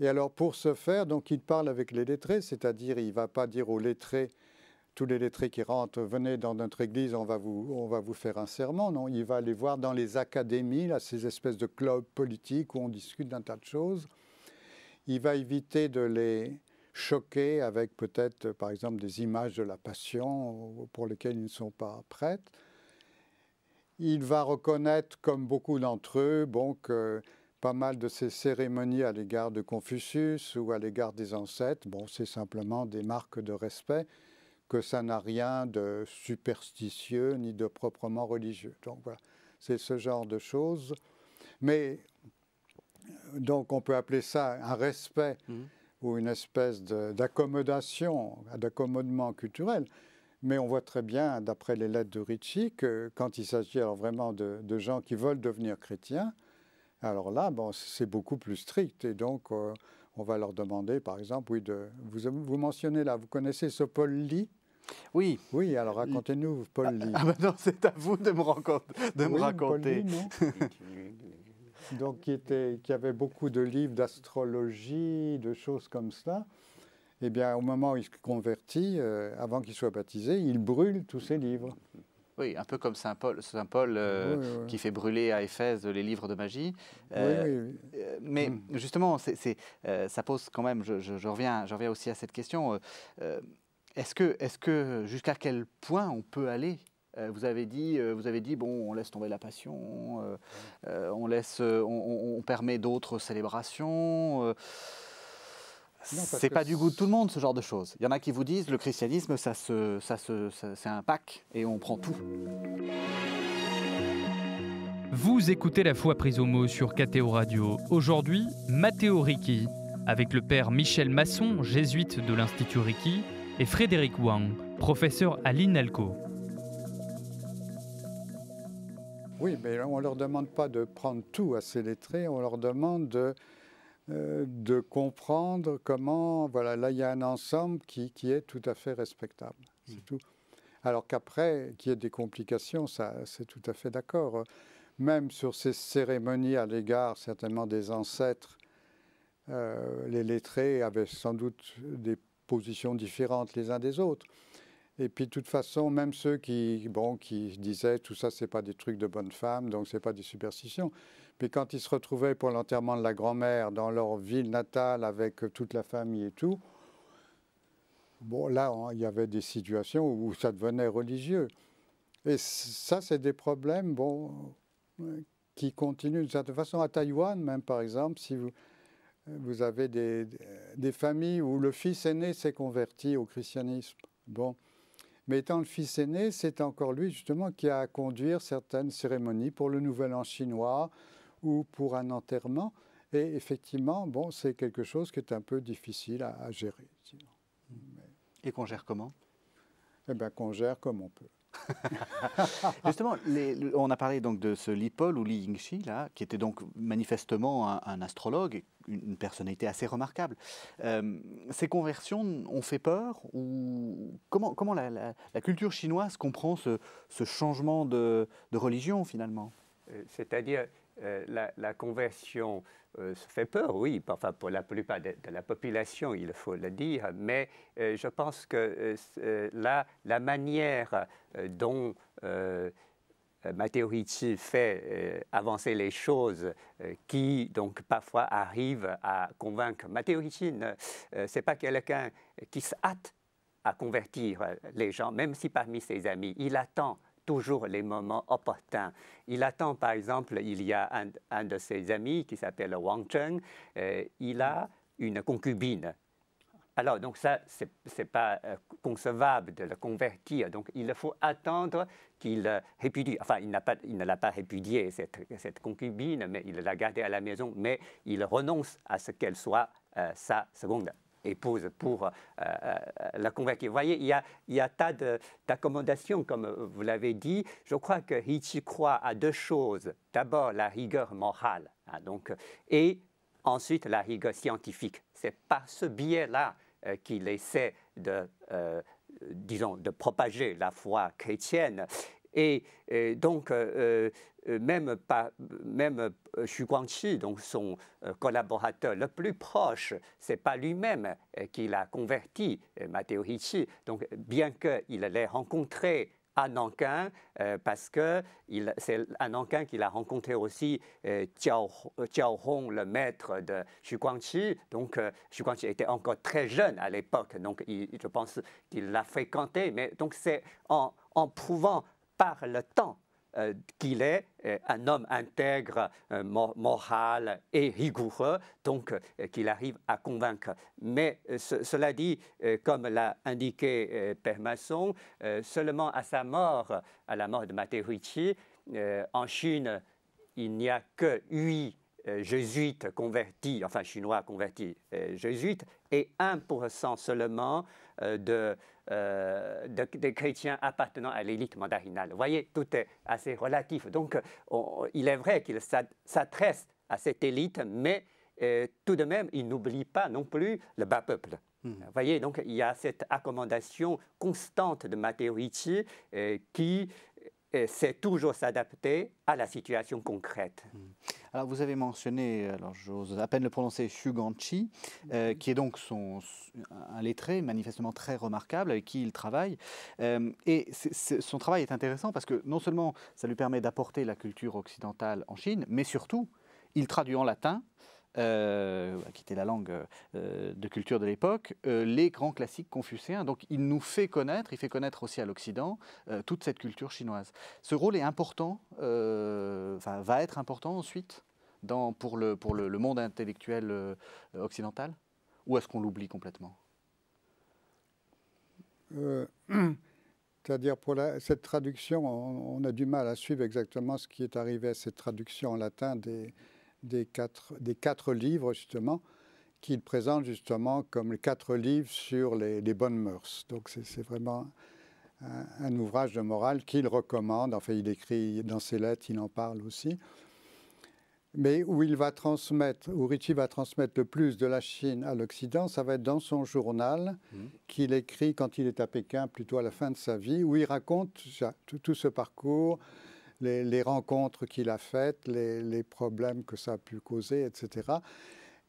Et alors, pour ce faire, donc, il parle avec les lettrés, c'est-à-dire, il ne va pas dire aux lettrés, tous les lettrés qui rentrent, venez dans notre église, on va vous, on va vous faire un serment. Non, il va les voir dans les académies, là, ces espèces de clubs politiques où on discute d'un tas de choses. Il va éviter de les choquer avec peut-être, par exemple, des images de la passion euh, pour lesquelles ils ne sont pas prêts. Il va reconnaître, comme beaucoup d'entre eux, bon, que pas mal de ces cérémonies à l'égard de Confucius ou à l'égard des ancêtres, bon, c'est simplement des marques de respect, que ça n'a rien de superstitieux ni de proprement religieux. Donc voilà, c'est ce genre de choses. Mais donc on peut appeler ça un respect mmh. ou une espèce d'accommodation, d'accommodement culturel. Mais on voit très bien, d'après les lettres de Ricci, que quand il s'agit vraiment de gens qui veulent devenir chrétiens, alors là, bon, c'est beaucoup plus strict et donc euh, on va leur demander, par exemple, oui, de, vous, mentionnez là, vous connaissez ce Paul Lee oui. Oui, alors racontez-nous, Paul Lee. Ah, ah bah non, c'est à vous de me, de me raconter. donc qui, avait beaucoup de livres d'astrologie, de choses comme ça. Eh bien, au moment où il se convertit, euh, avant qu'il soit baptisé, il brûle tous ses livres. Oui, un peu comme Saint Paul, Saint Paul euh, qui fait brûler à Éphèse les livres de magie. Euh, euh, mais hmm. justement, ça pose quand même, je, reviens, je reviens aussi à cette question, est-ce que, est que jusqu'à quel point on peut aller vous avez dit, vous avez dit, bon, on laisse tomber la passion, on laisse, on permet d'autres célébrations c'est pas du goût de tout le monde ce genre de choses. Il y en a qui vous disent le christianisme, ça se, ça c'est un pack et on prend tout. Vous écoutez La Foi prise au mot sur KTO Radio. Aujourd'hui, Matteo Ricci, avec le père Michel Masson, jésuite de l'Institut Ricci, et Frédéric Wang, professeur à l'INALCO. Oui, mais on ne leur demande pas de prendre tout à ces lettrés, on leur demande de euh, de comprendre comment, voilà, là, il y a un ensemble qui, qui est tout à fait respectable. C'est mm. tout. Alors qu'après, qu'il y ait des complications, ça, c'est tout à fait d'accord. Même sur ces cérémonies à l'égard, certainement, des ancêtres, euh, les lettrés avaient sans doute des positions différentes les uns des autres. Et puis, de toute façon, même ceux qui, bon, qui disaient tout ça, ce n'est pas des trucs de bonne femme, donc ce n'est pas des superstitions. Puis quand ils se retrouvaient pour l'enterrement de la grand-mère dans leur ville natale avec euh, toute la famille et tout, bon, là, il y avait des situations où ça devenait religieux. Et ça, c'est des problèmes, bon, euh, qui continuent de certaine façon. À Taïwan, même, par exemple, si vous, euh, vous avez des, des familles où le fils aîné s'est converti au christianisme. Bon. Mais étant le fils aîné, c'est encore lui justement qui a à conduire certaines cérémonies pour le Nouvel An chinois, ou pour un enterrement. Et effectivement, bon, c'est quelque chose qui est un peu difficile à, gérer. Mm. Et qu'on gère comment Eh bien, qu'on gère comme on peut. Justement, on a parlé donc de ce Li Paul ou Li Yingxi, là, qui était donc manifestement un, astrologue, une, personnalité assez remarquable. Euh, ces conversions ont fait peur ou comment, comment la, culture chinoise comprend ce, changement de, de religion finalement euh, C'est-à-dire, euh, la, conversion euh, se fait peur, oui, enfin pour la plupart de, la population, il faut le dire, mais euh, je pense que la, la, manière dont Matteo Ricci fait avancer les choses qui, donc, parfois arrive à convaincre. Matteo Ricci, ce n'est pas quelqu'un qui se hâte à convertir les gens, même si parmi ses amis, il attend toujours les moments opportuns. Il attend, par exemple, il y a un, de ses amis qui s'appelle Wang Cheng, euh, il a une concubine. Alors, donc ça, ce n'est pas euh, concevable de le convertir. Donc, il faut attendre qu'il euh, répudie. Enfin, il, pas, il ne l'a pas répudiée, cette, cette, concubine, mais il l'a gardée à la maison, mais il renonce à ce qu'elle soit sa seconde épouse pour euh, euh, la convaincre. Vous voyez, il y a, il y a tas d'accommodations, comme vous l'avez dit. Je crois que Ritchie croit à deux choses. D'abord, la rigueur morale, hein, donc, et ensuite la rigueur scientifique. C'est par ce biais-là euh, qu'il essaie de, disons, de propager la foi chrétienne. Et, donc, euh, euh, même, pas, même euh, Xu Guangqi, donc son collaborateur le plus proche, c'est pas lui-même qui l'a converti, Matteo Ricci. Donc, bien qu'il l'ait rencontré à Nankin, parce que c'est à Nankin qu'il a rencontré aussi euh, Hong, le maître de Xu Guangqi. Donc, Xu Guangqi était encore très jeune à l'époque, donc je pense qu'il l'a fréquenté. Mais donc, c'est en, en prouvant par le temps euh, qu'il est euh, un homme intègre, euh, moral et rigoureux, donc qu'il arrive à convaincre. Mais cela dit, comme l'a indiqué Père Masson, seulement à sa mort, à la mort de Ricci, en Chine, il n'y a que huit jésuites convertis, enfin chinois convertis jésuites, et 1% seulement euh, de, euh, chrétiens appartenant à l'élite mandarinale. Vous voyez, tout est assez relatif. Donc, il est vrai qu'il s'adresse à cette élite, mais euh, tout de même, il n'oublie pas non plus le bas peuple. Hmm. Vous voyez, donc il y a cette accommodation constante de Matteo Ricci euh, qui c'est toujours s'adapter à la situation concrète. Hmm. Alors vous avez mentionné, alors j'ose à peine le prononcer, Shuganchi, euh, hmm. qui est donc son, un lettré manifestement très remarquable avec qui il travaille. Euh, et son travail est intéressant parce que non seulement ça lui permet d'apporter la culture occidentale en Chine, mais surtout, il traduit en latin euh, qui était la langue euh, de culture de l'époque, euh, les grands classiques confucéens. Donc il nous fait connaître, il fait connaître aussi à l'Occident euh, toute cette culture chinoise. Ce rôle est important, va être important ensuite dans, pour, le, monde intellectuel occidental Ou est-ce qu'on l'oublie complètement C'est-à-dire pour cette traduction, on, a du mal à suivre exactement ce qui est arrivé à cette traduction en latin des, des quatre, des quatre livres, justement, qu'il présente justement comme les quatre livres sur les, bonnes mœurs. Donc c'est vraiment un, ouvrage de morale qu'il recommande. En fait, il écrit dans ses lettres, il en parle aussi. Mais où il va transmettre, où Ritchie va transmettre le plus de la Chine à l'Occident, ça va être dans son journal mmh. qu'il écrit quand il est à Pékin, plutôt à la fin de sa vie, où il raconte tout ce parcours, les, rencontres qu'il a faites, les, problèmes que ça a pu causer, etc.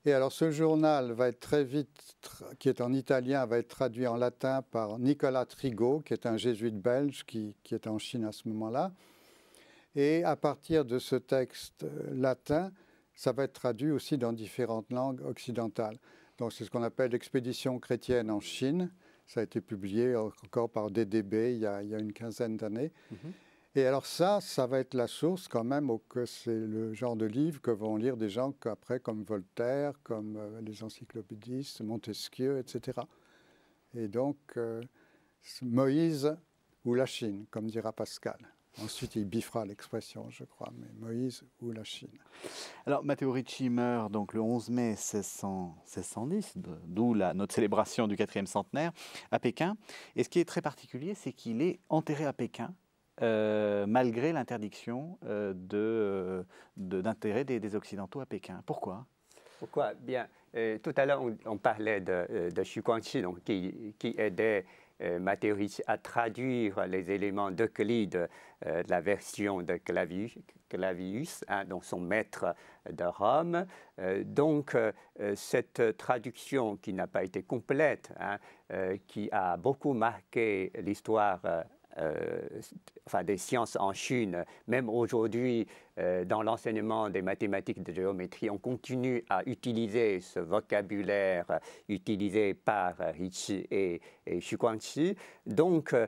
Et alors ce journal va être très vite, qui est en italien, va être traduit en latin par Nicolas Trigo, qui est un jésuite belge qui, est en Chine à ce moment-là. Et à partir de ce texte euh, latin, ça va être traduit aussi dans différentes langues occidentales. Donc c'est ce qu'on appelle l'expédition chrétienne en Chine. Ça a été publié encore par DDB il y a, une quinzaine d'années. Mm-hmm. Et alors ça, ça va être la source quand même que c'est le genre de livre que vont lire des gens après comme Voltaire, comme euh, les encyclopédistes, Montesquieu, etc. Et donc euh, Moïse ou la Chine, comme dira Pascal. Ensuite, il biffera l'expression, je crois, mais Moïse ou la Chine. Alors, Matteo Ricci meurt donc le 11 mai 1610, d'où notre célébration du quatrième centenaire, à Pékin. Et ce qui est très particulier, c'est qu'il est enterré à Pékin, euh, malgré l'interdiction euh, euh, d'intérêt des, Occidentaux à Pékin. Pourquoi Pourquoi Bien, tout à l'heure, on, parlait de, de Xu qui, aidait théorie, à traduire les éléments d'Euclide la version de Clavius, hein, son maître de Rome. donc, cette traduction qui n'a pas été complète, hein, qui a beaucoup marqué l'histoire euh, enfin des sciences en Chine, même aujourd'hui euh, dans l'enseignement des mathématiques de géométrie, on continue à utiliser ce vocabulaire utilisé par Ricci et, et Xu Donc euh,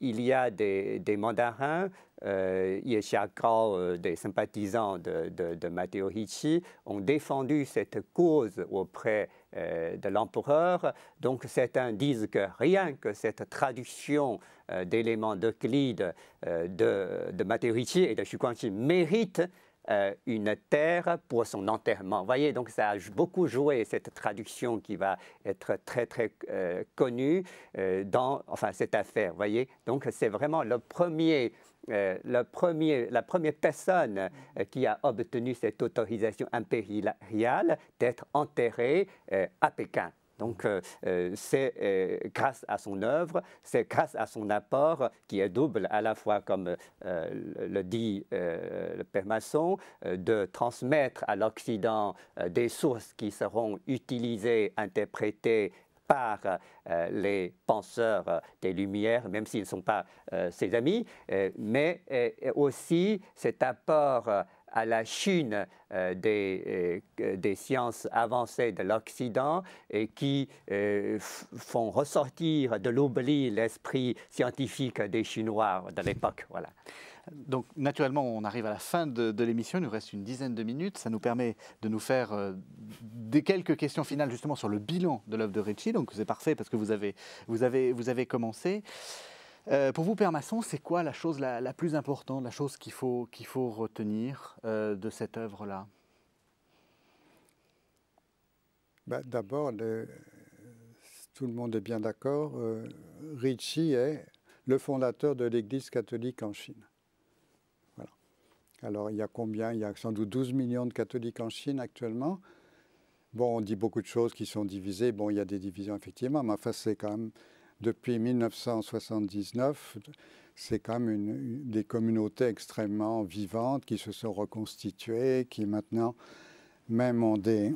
il y a des, des mandarins, Ye Xiaogao, des sympathisants de, de, Matteo Ricci, ont défendu cette cause auprès euh, de l'empereur. Donc certains disent que rien que cette traduction euh, d'éléments d'Euclide euh, de, de et de Xuanqi mérite une terre pour son enterrement. Vous voyez, donc ça a beaucoup joué cette traduction qui va être très très connue dans enfin cette affaire. Vous voyez, donc c'est vraiment le premier euh, premier, la première personne euh, qui a obtenu cette autorisation impériale d'être enterrée euh, à Pékin. Donc c'est grâce à son œuvre, c'est grâce à son apport qui est double à la fois, comme le dit le père maçon, de transmettre à l'Occident des sources qui seront utilisées, interprétées par euh, les penseurs euh, des Lumières, même s'ils ne sont pas euh, ses amis, mais aussi cet apport à la Chine euh, des, euh, des, sciences avancées de l'Occident et qui euh, font ressortir de l'oubli l'esprit scientifique des Chinois de l'époque. Voilà. Donc naturellement, on arrive à la fin de, l'émission, il nous reste une dizaine de minutes, ça nous permet de nous faire des quelques questions finales justement sur le bilan de l'œuvre de Ricci, donc c'est parfait parce que vous avez, vous avez, vous avez commencé. Euh, pour vous, Père Masson, c'est quoi la chose la, plus importante, la chose qu'il faut, qu'il faut retenir euh, de cette œuvre-là ben, D'abord, tout le monde est bien d'accord, euh, Ricci est le fondateur de l'Église catholique en Chine. Voilà. Alors, il y a combien Il y a sans doute 12 millions de catholiques en Chine actuellement. Bon, on dit beaucoup de choses qui sont divisées. Bon, il y a des divisions, effectivement, mais enfin, c'est quand même depuis 1979, c'est quand même une, des communautés extrêmement vivantes qui se sont reconstituées, qui maintenant même ont des,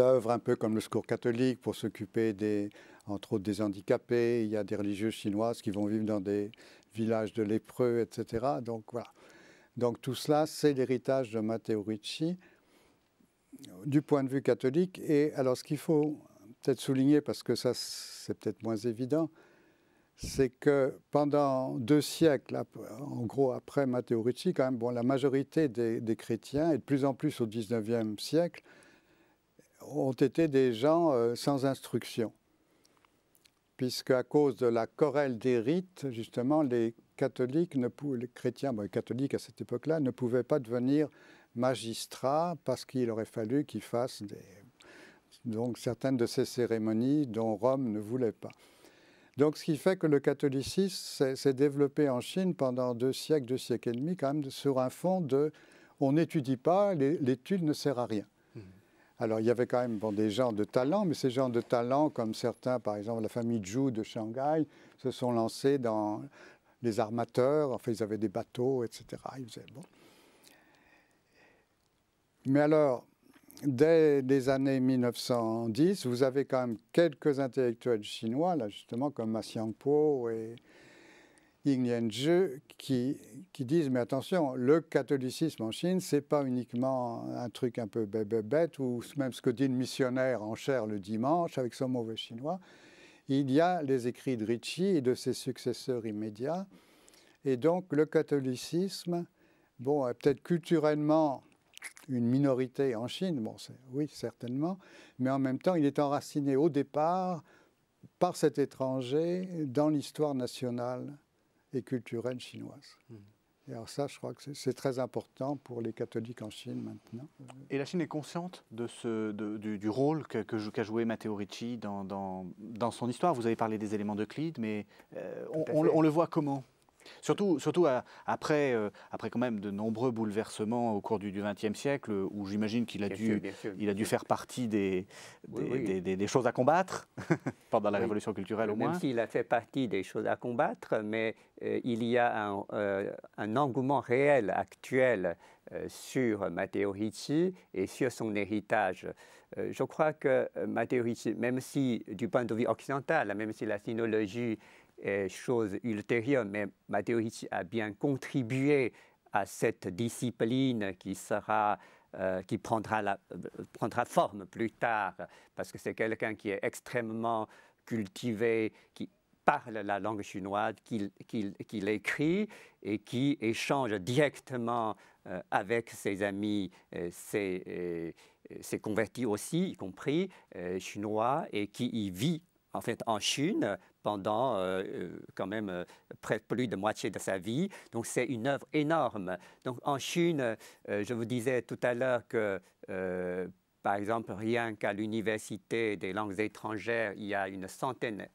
œuvres un peu comme le secours catholique pour s'occuper des, entre autres des handicapés. Il y a des religieuses chinoises qui vont vivre dans des villages de lépreux, etc. Donc voilà. Donc tout cela, c'est l'héritage de Matteo Ricci du point de vue catholique. Et alors ce qu'il faut peut-être souligner, parce que ça c'est peut-être moins évident, c'est que pendant deux siècles, en gros après Matteo Ricci, quand même, bon, la majorité des, chrétiens, et de plus en plus au 19e siècle, ont été des gens euh, sans instruction. Puisque à cause de la querelle des rites, justement, les catholiques, ne les chrétiens, bon, les catholiques à cette époque-là, ne pouvaient pas devenir magistrats parce qu'il aurait fallu qu'ils fassent des, donc certaines de ces cérémonies dont Rome ne voulait pas. Donc ce qui fait que le catholicisme s'est développé en Chine pendant deux siècles, deux siècles et demi, quand même sur un fond de on n'étudie pas, l'étude ne sert à rien. Mmh. Alors il y avait quand même des gens de talent, mais ces gens de talent, comme certains, par exemple la famille Zhu de Shanghai, se sont lancés dans les armateurs, enfin ils avaient des bateaux, etc. Ils faisaient, bon. Mais alors, dès les années 1910, vous avez quand même quelques intellectuels chinois, là justement, comme Ma Xiangpo et Ying Lianzhi, qui, qui disent Mais attention, le catholicisme en Chine, n'est pas uniquement un truc un peu bête, ou même ce que dit le missionnaire en chair le dimanche avec son mauvais chinois. Il y a les écrits de Ricci et de ses successeurs immédiats. Et donc, le catholicisme, bon, euh, peut-être culturellement, une minorité en Chine, bon, oui, certainement, mais en même temps, il est enraciné au départ par cet étranger dans l'histoire nationale et culturelle chinoise. Hmm. Et alors ça, je crois que c'est très important pour les catholiques en Chine maintenant. Et la Chine est consciente de ce, du, rôle qu'a que, joué Matteo Ricci dans, son histoire Vous avez parlé des éléments d'Euclide, mais euh, on le voit comment Surtout, surtout après, euh, après quand même de nombreux bouleversements au cours du XXe siècle, euh, où j'imagine qu'il a, dû, il a dû faire partie des, choses à combattre, pendant la Révolution culturelle au moins. Même s'il a fait partie des choses à combattre, mais euh, il y a un, un engouement réel, actuel, sur Matteo Ricci et sur son héritage. je crois que Matteo Ricci, même si du point de vue occidental, même si la sinologie euh, chose ultérieure, mais Ricci a bien contribué à cette discipline qui sera euh, qui prendra, la, forme plus tard, parce que c'est quelqu'un qui est extrêmement cultivé, qui parle la langue chinoise, qui, qui, l'écrit et qui échange directement euh, avec ses amis, ses, ses, convertis aussi, y compris chinois, et qui y vit en fait en Chine pendant euh, euh, quand même euh, près plus de moitié de sa vie. Donc c'est une œuvre énorme. Donc en Chine, je vous disais tout à l'heure que par exemple, rien qu'à l'université des langues étrangères, il y a une centaine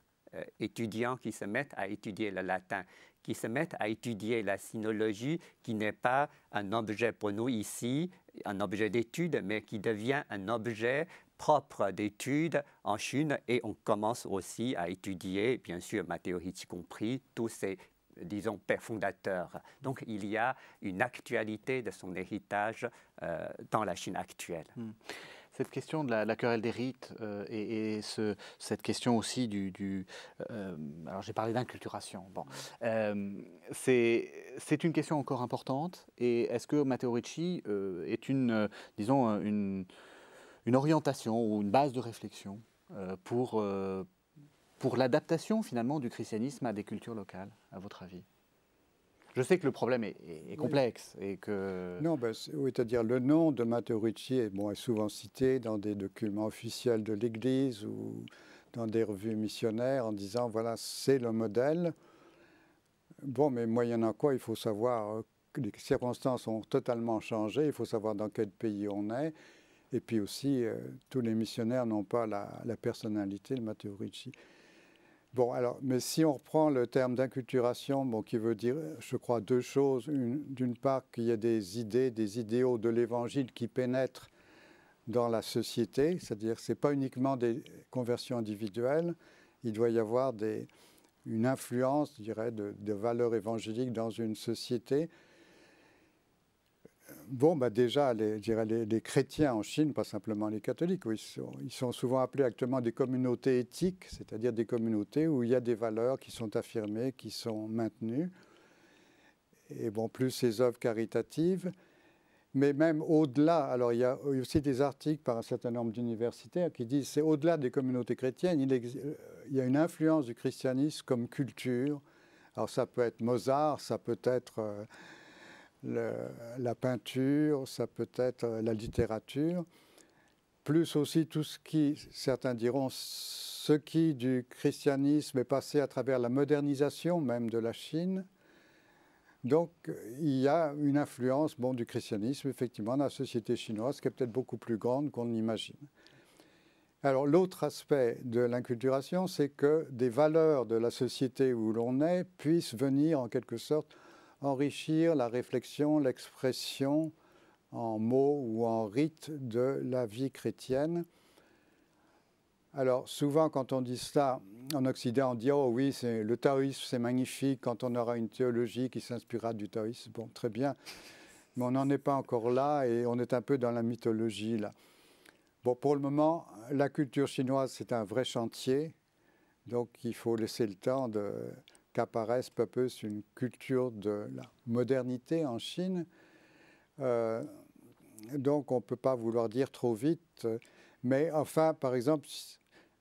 d'étudiants qui se mettent à étudier le latin, qui se mettent à étudier la sinologie, qui n'est pas un objet pour nous ici, un objet d'étude, mais qui devient un objet propre d'études en Chine et on commence aussi à étudier, bien sûr, Matteo Ricci compris, tous ces disons, pères fondateurs Donc il y a une actualité de son héritage euh, dans la Chine actuelle. Hmm. Cette question de la, querelle des rites euh, et, ce, cette question aussi du... Euh, alors j'ai parlé d'inculturation. Bon. C'est une question encore importante. Et est-ce que Matteo Ricci est une, disons, une une orientation ou une base de réflexion euh, pour, euh, pour l'adaptation finalement du christianisme à des cultures locales, à votre avis je sais que le problème est, complexe et que... Non, ben, c'est-à-dire le nom de Matteo Ricci bon, est, souvent cité dans des documents officiels de l'Église ou dans des revues missionnaires en disant, voilà, c'est le modèle. Bon, mais moyennant quoi, il faut savoir, euh, que les circonstances ont totalement changé, il faut savoir dans quel pays on est, et puis aussi, euh, tous les missionnaires n'ont pas la, personnalité, de Matteo Ricci. Bon, alors, mais si on reprend le terme d'inculturation, bon, qui veut dire, je crois, deux choses. D'une part, qu'il y a des idées, des idéaux de l'Évangile qui pénètrent dans la société, c'est-à-dire que ce n'est pas uniquement des conversions individuelles, il doit y avoir une influence, je dirais, de, de valeurs évangéliques dans une société. Bon, bah déjà, les, chrétiens en Chine, pas simplement les catholiques, ils sont, ils sont souvent appelés actuellement des communautés éthiques, c'est-à-dire des communautés où il y a des valeurs qui sont affirmées, qui sont maintenues, et bon, plus ces œuvres caritatives. Mais même au-delà, alors il y a aussi des articles par un certain nombre d'universitaires qui disent c'est au-delà des communautés chrétiennes, il, y a une influence du christianisme comme culture. Alors ça peut être Mozart, ça peut être... Euh, la peinture, ça peut être la littérature, plus aussi tout ce qui, certains diront, ce qui du christianisme est passé à travers la modernisation même de la Chine. Donc il y a une influence bon, du christianisme effectivement dans la société chinoise qui est peut-être beaucoup plus grande qu'on imagine. Alors l'autre aspect de l'inculturation, c'est que des valeurs de la société où l'on est puissent venir en quelque sorte enrichir la réflexion, l'expression en mots ou en rites de la vie chrétienne. Alors souvent quand on dit ça en Occident, on dit oh oui, c'est le taoïsme, c'est magnifique quand on aura une théologie qui s'inspirera du taoïsme. Bon, très bien, mais on n'en est pas encore là et on est un peu dans la mythologie là. Bon, pour le moment, la culture chinoise, c'est un vrai chantier, donc il faut laisser le temps de, qu'apparaisse peu à peu une culture de la modernité en Chine. Euh, donc on ne peut pas vouloir dire trop vite, mais enfin, par exemple,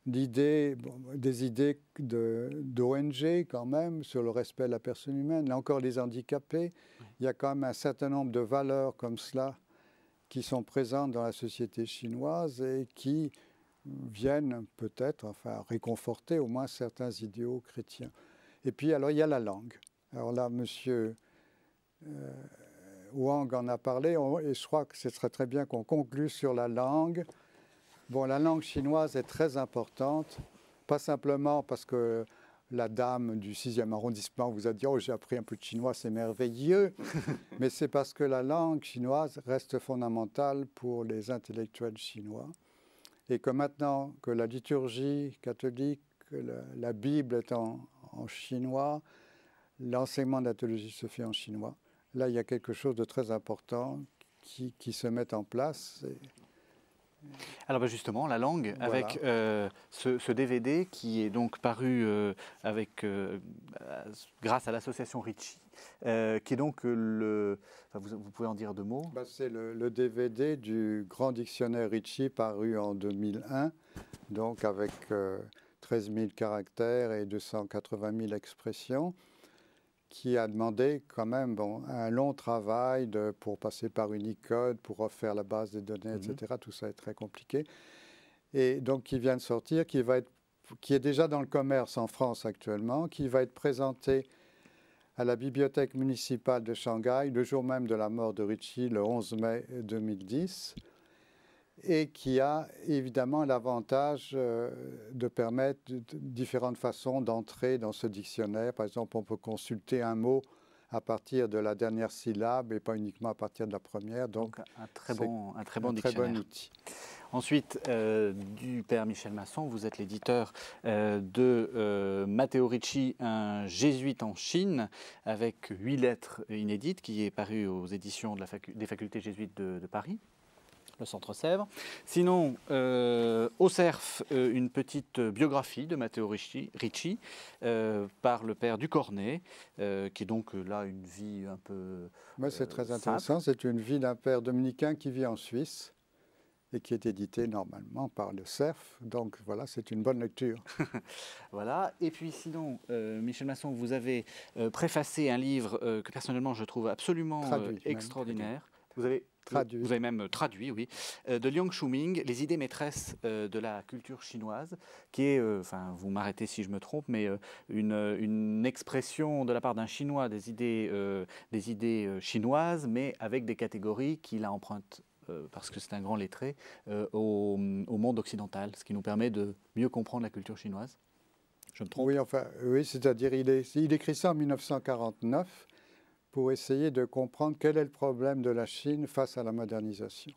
des idées d'ONG quand même sur le respect de la personne humaine, là encore les handicapés, il y a quand même un certain nombre de valeurs comme cela qui sont présentes dans la société chinoise et qui viennent peut-être, enfin, réconforter au moins certains idéaux chrétiens. Et puis, alors, il y a la langue. Alors là, monsieur euh, Wang en a parlé, et je crois que ce serait très bien qu'on conclue sur la langue. Bon, la langue chinoise est très importante, pas simplement parce que la dame du 6e arrondissement vous a dit Oh, j'ai appris un peu de chinois, c'est merveilleux. Mais c'est parce que la langue chinoise reste fondamentale pour les intellectuels chinois. Et que maintenant que la liturgie catholique, la Bible est en, en chinois, l'enseignement de la théologie se fait en chinois. Là, il y a quelque chose de très important qui, se met en place. Alors ben, justement, la langue, avec euh, ce, DVD qui est donc paru euh, avec, euh, grâce à l'association Ritchie, qui est donc le... vous, pouvez en dire deux mots bah, C'est le, le, DVD du grand dictionnaire Ritchie paru en 2001, donc avec 13 000 caractères et 280 000 expressions, qui a demandé quand même bon, un long travail pour passer par Unicode, pour refaire la base des données, etc. Mhm. Tout ça est très compliqué. Et donc qui vient de sortir, qui, va être, qui est déjà dans le commerce en France actuellement, qui va être présenté à la bibliothèque municipale de Shanghai le jour même de la mort de Ritchie, le 11 mai 2010 et qui a évidemment l'avantage euh, de permettre différentes façons d'entrer dans ce dictionnaire. Par exemple, on peut consulter un mot à partir de la dernière syllabe et pas uniquement à partir de la première. Donc, un très bon, un très bon, dictionnaire. outil. Ensuite, euh, du père Michel Masson, vous êtes l'éditeur euh, de Matteo Ricci, un jésuite en Chine, avec huit lettres inédites, qui est paru aux éditions de la des facultés jésuites de Paris le Centre Sèvres. Sinon, euh, au CERF, euh, une petite biographie de Matteo Ricci, euh, par le père Ducornet, euh, qui est donc là une vie un peu. Moi, c'est très intéressant. C'est une vie d'un père dominicain qui vit en Suisse et qui est édité normalement par le CERF. Donc voilà, c'est une bonne lecture. voilà. Et puis sinon, Michel Masson, vous avez préfacé un livre que personnellement je trouve absolument extraordinaire. Vous avez vous avez même euh, traduit, oui, euh, de Liang Shuming, Les idées maîtresses euh, de la culture chinoise, qui est, enfin, vous m'arrêtez si je me trompe, mais une, expression de la part d'un Chinois des idées, des idées chinoises, mais avec des catégories qu'il a empruntées, parce que c'est un grand lettré, au, monde occidental, ce qui nous permet de mieux comprendre la culture chinoise. Je me trompe Oui, enfin, oui, c'est-à-dire, il, il écrit ça en 1949, pour essayer de comprendre quel est le problème de la Chine face à la modernisation.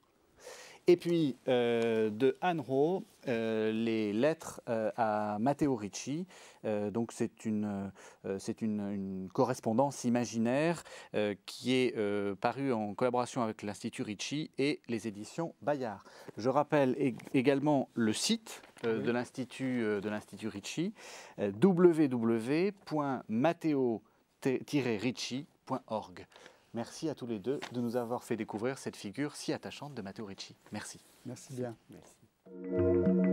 Et puis, euh, de Hanro, euh, les lettres euh, à Matteo Ricci. donc, c'est une, une, correspondance imaginaire qui est parue en collaboration avec l'Institut Ricci et les éditions Bayard. Je rappelle également le site de l'Institut de l'Institut Ricci, www.matteo-ricci Merci à tous les deux de nous avoir fait découvrir cette figure si attachante de Matteo Ricci. Merci. Merci bien.